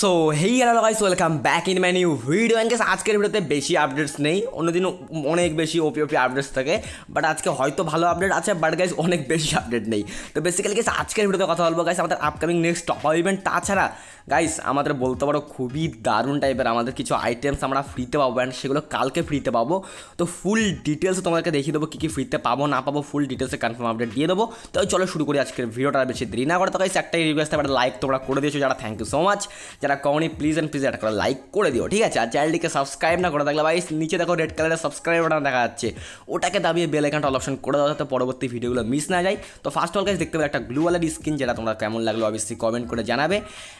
so hey hello guys welcome back in my new video and আজকের ভিডিওতে বেশি updates নেই অন্যদিন অনেক বেশি ওপি ওপি আপডেটস থাকে বাট আজকে হয়তো ভালো আপডেট আছে বাট গাইস অনেক বেশি আপডেট নেই তো বেসিক্যালি গাইস আজকের ভিডিওতে কথা বলবো গাইস আমাদের আপকামিং নেক্সট টপ ইভেন্ট তাছাড়া গাইস আমাদের বলতে পারো খুবই দারুণ টাইপের আমাদের কিছু আইটেমস আমরা ফ্রিতে পাবো অ্যান্ড সেগুলো কালকে ফ্রিতে পাবো তো ফুল ডিটেলস তোমাকে দেখিয়ে দেবো কী কী ফ্রিতে পাবো না পাবো ফুল ডিটেলসে কনফার্ম আপডেট দিয়ে দেবো তো চলো শুরু করি আজকের ভিডিওটা বেশি দেরি না করে তো গাইস একটাই রিকোয়েস্ট একটা লাইক তোমরা করে দিয়েছো যারা থ্যাংক ইউ সো মাচ যারা যারা কমনি প্লিজ অ্যান্ড প্লিজ একটা করে লাইক করে দিও ঠিক আছে আর চ্যানেলটিকে সাবস্ক্রাইব না করে থাকলে ভাই নিচে দেখো রেড কালারের সাবস্ক্রাইব বাটন দেখা যাচ্ছে ওটাকে দাবিয়ে বেল আইকনটা অপশন করে দাও যাতে পরবর্তী ভিডিওগুলো মিস না যায় তো ফার্স্ট অল গাইস দেখতে পাবে একটা গ্লু ওয়ালের স্ক্রিন যেটা তোমরা কেমন লাগলো অবশ্যই কমেন্ট করে জানাবে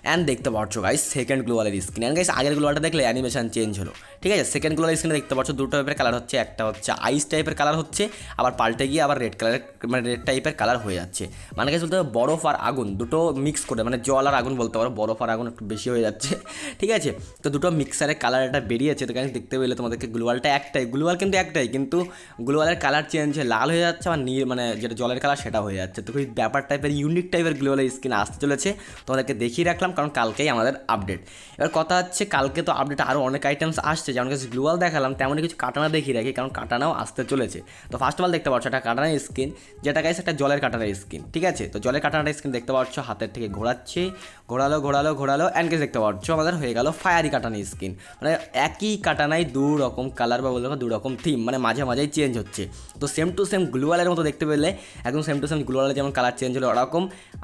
অ্যান্ড দেখতে পাচ্ছ গাইস সেকেন্ড গ্লু ওয়ালের স্ক্রিন অ্যান্ড গাইস আগের গ্লু ওয়ালটা দেখলে অ্যানিমেশন চেঞ্জ হলো ঠিক আছে সেকেন্ড গ্লু ওয়ালের স্কিনে দেখতে পাচ্ছ দুটো টাইপের কালার হচ্ছে একটা হচ্ছে আইস টাইপের কালার হচ্ছে আবার পাল্টে গিয়ে আবার রেড কালারের মানে রেড টাইপের কালার হয়ে যাচ্ছে মানে গাইস বলতে বরফ আর আগুন দুটো মিক্স করে মানে জল আর আগুন বলতে পারো বরফ আর আগুন একটু বেশি হয়ে হয়ে যাচ্ছে ঠিক আছে তো দুটো মিক্সারের কালার এটা বেরিয়েছে তো কাছে দেখতে পেলে তোমাদেরকে গ্লোয়ালটা একটাই গ্লোয়াল কিন্তু একটাই কিন্তু গ্লোয়ালের কালার চেঞ্জ হয়ে লাল হয়ে যাচ্ছে আর নীল মানে যেটা জলের কালার সেটা হয়ে যাচ্ছে তো খুবই ব্যাপার টাইপের ইউনিক টাইপের গ্লোয়ালের স্কিন আসতে চলেছে তোমাদেরকে দেখিয়ে রাখলাম কারণ কালকেই আমাদের আপডেট এবার কথা হচ্ছে কালকে তো আপডেট আরও অনেক আইটেমস আসছে যেমন কাছে গ্লোয়াল দেখালাম তেমনই কিছু কাটানা দেখিয়ে রাখি কারণ কাটানাও আসতে চলেছে তো ফার্স্ট অফ অল দেখতে পাচ্ছ একটা কাটানা স্কিন যেটা গাইছে একটা জলের কাটানা স্কিন ঠিক আছে তো জলের কাটানাটা স্কিন দেখতে পাচ্ছ হাতের থেকে ঘোরাচ্ছে ঘোরালো ঘোরালো ঘোরালো অ্যান্ড দেখতে পাচ্ছ আমাদের হয়ে গেল ফায়ারি কাটানি স্কিন মানে একই কাটানায় দু রকম কালার বা বলতে দু রকম থিম মানে মাঝে মাঝেই চেঞ্জ হচ্ছে তো সেম টু সেম গ্লুয়ালের মতো দেখতে পেলে একদম সেম টু সেম গ্লুয়ালের যেমন কালার চেঞ্জ হলো ওরকম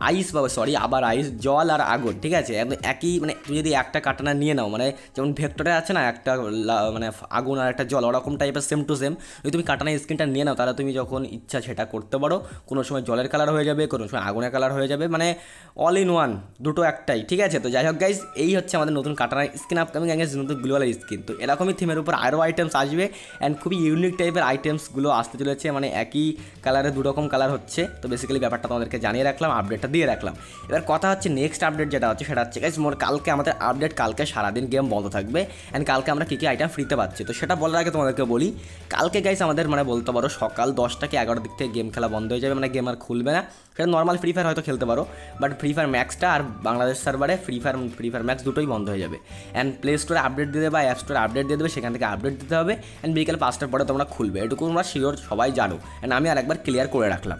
আইস বা সরি আবার আইস জল আর আগর ঠিক আছে একদম একই মানে তুমি যদি একটা কাটানা নিয়ে নাও মানে যেমন ভেক্টরে আছে না একটা মানে আগুন আর একটা জল ওরকম টাইপের সেম টু সেম যদি তুমি কাটানা স্কিনটা নিয়ে নাও তাহলে তুমি যখন ইচ্ছা সেটা করতে পারো কোনো সময় জলের কালার হয়ে যাবে কোনো সময় আগুনের কালার হয়ে যাবে মানে অল ইন ওয়ান দুটো একটাই ঠিক আছে তো যাই হোক গাইজ এই হচ্ছে আমাদের নতুন কাটানার স্কিন আপকামিং অ্যাঙ্গেজ নতুন গ্লোবাল স্কিন তো এরকমই থিমের উপর আরও আইটেমস আসবে অ্যান্ড খুবই ইউনিক টাইপের আইটেমসগুলো আসতে চলেছে মানে একই কালারে দু রকম কালার হচ্ছে তো বেসিক্যালি ব্যাপারটা তোমাদেরকে জানিয়ে রাখলাম আপডেটটা দিয়ে রাখলাম এবার কথা হচ্ছে নেক্সট আপডেট যেটা হচ্ছে সেটা হচ্ছে গাইজ মোর কালকে আমাদের আপডেট কালকে সারাদিন গেম বন্ধ থাকবে অ্যান্ড কালকে আমরা কী কী আইটেম ফ্রিতে পাচ্ছি তো সেটা বলার আগে তোমাদেরকে বলি কালকে গাইজ আমাদের মানে বলতে পারো সকাল দশটা কি এগারো দিক থেকে গেম খেলা বন্ধ হয়ে যাবে মানে গেম আর খুলবে না সেটা নর্মাল ফ্রি ফায়ার হয়তো খেলতে পারো বাট ফ্রি ফায়ার ম্যাক্সটা আর বাংলাদেশ সার্ভারে free fire free fire max দুটোই বন্ধ হয়ে যাবে অ্যান্ড প্লে স্টোরে আপডেট দিয়ে দেবে বা অ্যাপ স্টোরে আপডেট দিয়ে দেবে সেখান থেকে আপডেট দিতে হবে অ্যান্ড বিকেল পাঁচটার পরে তোমরা খুলবে এটুকু তোমরা শিওর সবাই জানো অ্যান্ড আমি আর একবার ক্লিয়ার করে রাখলাম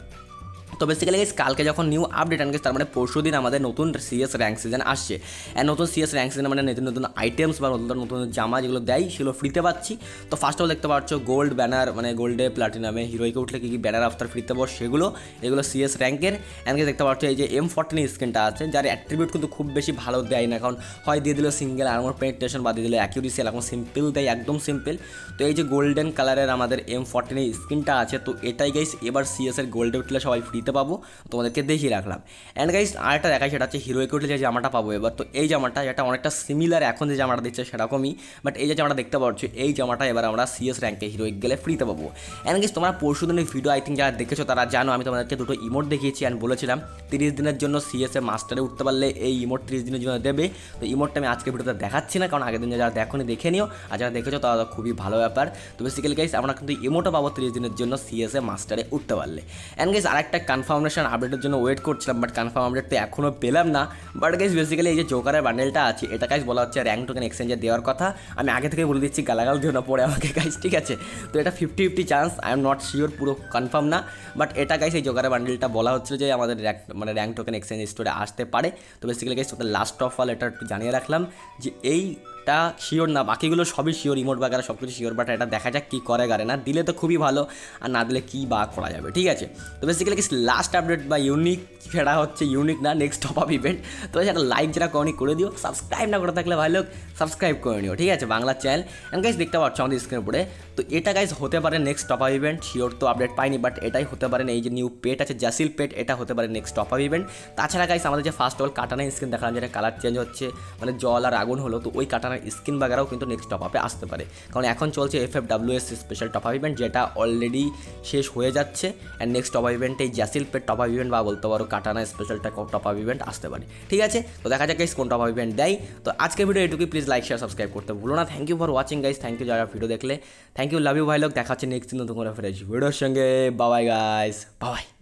তো বেসিক্যালি গাইস কালকে যখন নিউ আপডেট আনগেছে তার মানে পরশু দিন আমাদের নতুন সিএস র্যাঙ্ক সিজন আসছে অ্যান্ড নতুন সিএস র্যাঙ্ক সিজন মানে নতুন নতুন আইটেমস বা নতুন নতুন জামা যেগুলো দেয় সেগুলো ফ্রিতে পাচ্ছি তো ফার্স্ট অফ দেখতে পাচ্ছ গোল্ড ব্যানার মানে গোল্ডে প্লাটিনামে হিরোইকে উঠলে কী কী ব্যানার আফতার ফ্রিতে পাবো সেগুলো এগুলো সিএস র্যাঙ্কের অ্যান্ড দেখতে পাচ্ছ এই যে এম ফর্টিন স্ক্রিনটা আছে যার অ্যাট্রিবিউট কিন্তু খুব বেশি ভালো দেয় না কারণ হয় দিয়ে দিল সিঙ্গেল আর্মোর পেনিট্রেশন বা দিয়ে দিল অ্যাকিউরিসি এরকম সিম্পল দেয় একদম সিম্পল তো এই যে গোল্ডেন কালারের আমাদের এম ফর্টিন স্ক্রিনটা আছে তো এটাই গাইস এবার সিএসের গোল্ডে উঠলে সবাই ফ্রি দিতে পাবো তোমাদেরকে দেখিয়ে রাখলাম অ্যান্ড গাইজ আরেকটা দেখাই সেটা হচ্ছে হিরো ইকুইটির যে জামাটা পাবো এবার তো এই জামাটা যেটা অনেকটা সিমিলার এখন যে জামাটা দিচ্ছে সেরকমই বাট এই যে জামাটা দেখতে পাচ্ছি এই জামাটা এবার আমরা সিএস র্যাঙ্কে হিরো গেলে ফ্রিতে পাবো অ্যান্ড গাইজ তোমরা পরশু দিনের ভিডিও আই থিঙ্ক যারা দেখেছো তারা জানো আমি তোমাদেরকে দুটো ইমোট দেখিয়েছি অ্যান্ড বলেছিলাম তিরিশ দিনের জন্য সিএসএ মাস্টারে উঠতে পারলে এই ইমোট তিরিশ দিনের জন্য দেবে তো ইমোটটা আমি আজকে ভিডিওতে দেখাচ্ছি না কারণ আগের দিন যারা দেখো দেখে নিও আর যারা দেখেছো তারা খুবই ভালো ব্যাপার তো বেসিক্যালি গাইজ আমরা কিন্তু ইমোটও পাবো তিরিশ দিনের জন্য সিএসএ মাস্টারে উঠতে পারলে অ্যান্ড গাইজ আরেকটা কনফার্মেশন আপডেটের জন্য ওয়েট করছিলাম বাট কনফার্ম আপডেট তো এখনও পেলাম না বাট গাইজ বেসিক্যালি এই যে জোকারের বান্ডেলটা আছে এটা গাইজ বলা হচ্ছে র্যাঙ্ক টোকেন এক্সচেঞ্জে দেওয়ার কথা আমি আগে থেকে বলে দিচ্ছি গালাগাল দিও না পড়ে আমাকে গাইজ ঠিক আছে তো এটা fifty fifty chance I am not sure পুরো কনফার্ম না বাট এটা গাইজ এই জোকারের বান্ডেলটা বলা হচ্ছিল যে আমাদের র্যাঙ্ক মানে র্যাঙ্ক টোকেন এক্সচেঞ্জ স্টোরে আসতে পারে তো বেসিক্যালি গাইজ তোদের লাস্ট অফ অল এটা একটু জানিয়ে রাখলাম যে এই এটা শিওর না বাকিগুলো সবই শিওর ইমোট বা সব কিছু শিওর বাট এটা দেখা যাক কী করে গারে না দিলে তো খুবই ভালো আর না দিলে কী বা করা যাবে ঠিক আছে তো বেসিক্যালি লাস্ট আপডেট বা ইউনিক সেটা হচ্ছে ইউনিক না নেক্সট টপ আপ ইভেন্ট তো সেটা লাইক যারা কখনই করে দিও সাবস্ক্রাইব না করে থাকলে ভালো সাবস্ক্রাইব করে নিও ঠিক আছে বাংলা চ্যানেল অ্যান্ড গাইজ দেখতে পাচ্ছ আমাদের স্ক্রিনের উপরে তো এটা গাইজ হতে পারে next top up event sure তো আপডেট পাইনি বাট এটাই হতে পারে এই যে নিউ পেট আছে জাসিল পেট এটা হতে পারে নেক্সট টপ আপ ইভেন্ট তাছাড়া গাইজ আমাদের যে ফার্স্ট অল কাটানের স্ক্রিন দেখালাম যেটা কালার চেঞ্জ হচ্ছে মানে জল আর আগুন হলো তো ওই কাটানার স্ক্রিন বাগারাও কিন্তু নেক্সট টপ আপে আসতে পারে কারণ এখন চলছে F F W S special top up event যেটা অলরেডি শেষ হয়ে যাচ্ছে and next top up event এই জাসিল পেট টপ আপ ইভেন্ট বা বলতে পারো katana special top up event আসতে পারে ঠিক আছে তো দেখা যাক কোন টপ আপ ইভেন্ট দেয় তো আজকে ভিডিও এটুকুই প্লিজ লাইক শেয়ার সাবস্ক্রাইব করতে ভুলো না thank you for watching guys thank you যারা ভিডিও দেখলে থ্যাংক ইউ লাভ ইউ ভাই লোক দেখা হচ্ছে নেক্সট দিন তোমরা ফ্রেশ ভিডিওর সঙ্গে বাবাই গাইজ বাবাই